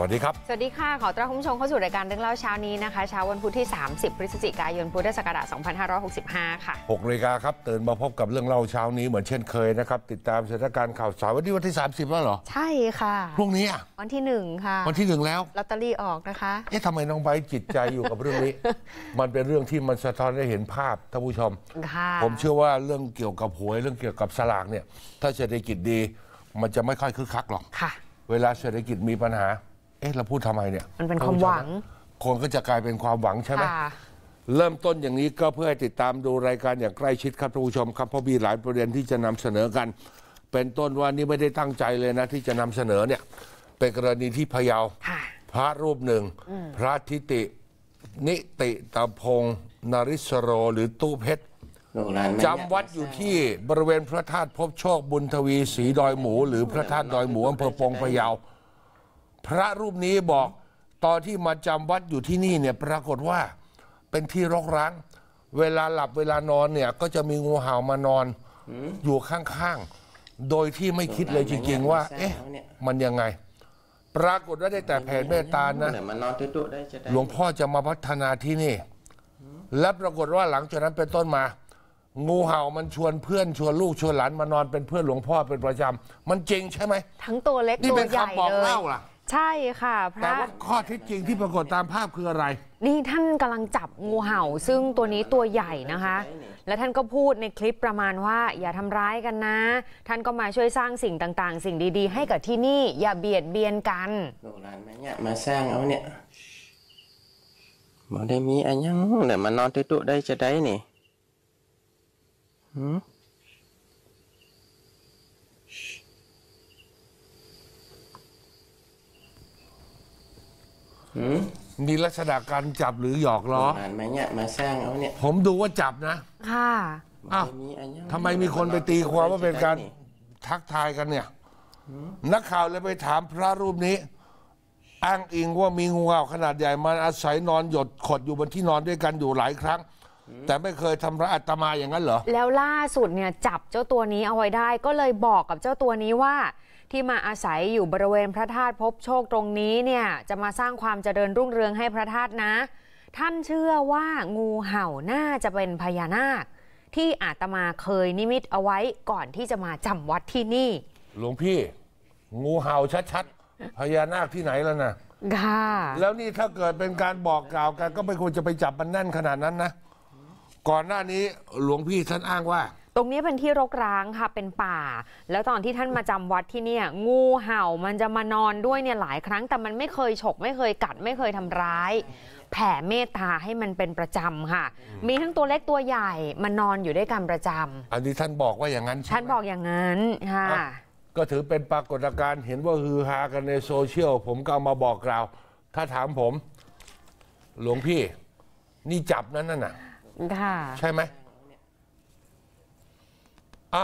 สวัสดีครับ สวัสดีค่ะ ขอต้อนรับคุณผู้ชมเข้าสู่รายการเรื่องเล่าเช้านี้นะคะเช้าวันพุธที่ 30 พฤศจิกายน พุทธศักราช2565 ค่ะ6นาฬิกาครับตื่นมาพบกับเรื่องเล่าเช้านี้เหมือนเช่นเคยนะครับ ติดตามสถานการณ์ข่าวสารวันนี้วันที่ 30แล้วเหรอ ใช่ค่ะพรุ่งนี้อ่ะ วันที่1ค่ะ วันที่ 1 แล้ว ลอตเตอรี่ออกนะคะ เอ๊ะทำไมน้องใบจิตใจอยู่กับเรื่องนี้ มันเป็นเรื่องที่มันสะท้อนให้เห็นภาพท่านผู้ชมผมเชื่อว่าเรื่องเกี่ยวกับหวย เรื่องเกี่ยวกับสลากเนี่ยถ้าเศรษฐกิจดี มันจะไม่ค่อยคึกคักหรอกเวลาเศรษฐกิจมีปัญหาเอ๊ะเราพูดทำไมเนี่ยมันเป็นความหวังคนก็จะกลายเป็นความหวังใช่ไหมเริ่มต้นอย่างนี้ก็เพื่อให้ติดตามดูรายการอย่างใกล้ชิดครับท่านผู้ชม ครับเพราะมีหลายประเด็นที่จะนำเสนอกัน เป็นต้นว่านี่ไม่ได้ตั้งใจเลยนะ ที่จะนำเสนอเนี่ยเป็นกรณีที่พะเยาพระรูปหนึ่ง พระทิตินิติตะพงนริศโร หรือตู้เพชรจำวัดอยู่ที่บริเวณพระธาตุพบโชคบุญทวีศรีดอยหมู หรือพระธาตุดอยหมูอำเภอปงพะเยาพระรูปนี้บอกตอนที่มาจำวัดอยู่ที่นี่เนี่ยปรากฏว่าเป็นที่รกร้างเวลาหลับเวลานอนเนี่ยก็จะมีงูเห่ามานอนอยู่ข้างๆ โดยที่ไม่คิดเลยจริงๆว่า เอ๊ะมันยังไง ปรากฏว่าได้แต่แผ่เมตตานะหลวงพ่อจะมาพัฒนาที่นี่ และปรากฏว่าหลังจากนั้นเป็นต้นมา งูเห่ามันชวนเพื่อนชวนลูกชวนหลานมานอนเป็นเพื่อนหลวงพ่อเป็นประจำมันจริงใช่ไหมทั้งตัวเล็กตัวใหญ่เลยนี่เป็นคำบอกเล่าล่ะใช่ค่ะพแต่ะว่าข้อเท็จจริงที่ปรากฏตามภาพคืออะไร นี่ท่านกำลังจับงูเห่า ซึ่งตัวนี้ตัวใหญ่นะคะ แล้วท่านก็พูดในคลิปประมาณว่า อย่าทำร้ายกันนะ ท่านก็มาช่วยสร้างสิ่งต่างๆ สิ่งดีๆ ให้กับที่นี่ อย่าเบียดเบียนกันโบราณไหมเนี่ยมาสร้างเอาเนี่ยบ่ได้มีอันยัง๋ย่มานอนตุ๊ดได้จะได้นี่หืมมีลักษณะการจับหรือหยอกล้ออ่านไหมเนี่ยมาสร้างเอาเนี่ยผมดูว่าจับนะ ค่ะ อ้าวทำไมมีคนไปตีความว่าเป็นการทักทายกันเนี่ย นักข่าวเลยไปถามพระรูปนี้ อ้างอิงว่ามีงูเห่าขนาดใหญ่มาอาศัยนอนหยดขดอยู่บนที่นอนด้วยกันอยู่หลายครั้งแต่ไม่เคยทำร้ายอาตมาอย่างนั้นเหรอ แล้วล่าสุดเนี่ยจับเจ้าตัวนี้เอาไว้ได้ ก็เลยบอกกับเจ้าตัวนี้ว่า ที่มาอาศัยอยู่บริเวณพระธาตุพบโชคตรงนี้เนี่ยจะมาสร้างความเจริญรุ่งเรืองให้พระธาตุนะ ท่านเชื่อว่างูเห่าน่าจะเป็นพญานาค ที่อาตมาเคยนิมิตเอาไว้ก่อนที่จะมาจำวัดที่นี่ หลวงพี่ งูเห่าชัดๆ พญานาคที่ไหนแล้วนะค่ะ แล้วนี่ถ้าเกิดเป็นการบอกกล่าวกันก็ไม่ควรจะไปจับมันแน่นขนาดนั้นนะก่อนหน้านี้หลวงพี่ท่านอ้างว่า ตรงนี้เป็นที่รกร้างค่ะเป็นป่า แล้วตอนที่ท่านมาจำวัดที่เนี่ย งูเห่ามันจะมานอนด้วยเนี่ยหลายครั้ง แต่มันไม่เคยฉก ไม่เคยกัด ไม่เคยทำร้าย แผ่เมตตาให้มันเป็นประจำค่ะ มีทั้งตัวเล็กตัวใหญ่มานอนอยู่ด้วยกันประจำอันนี้ท่านบอกว่าอย่างนั้นใช่ไหมท่านบอกอย่างนั้นค่ะก็ถือเป็นปรากฏการณ์เห็นว่าฮือฮากันในโซเชียลผมก็มาบอกกล่าวถ้าถามผม หลวงพี่ นี่จับนั่นน่ะใช่ไหมอ่ะ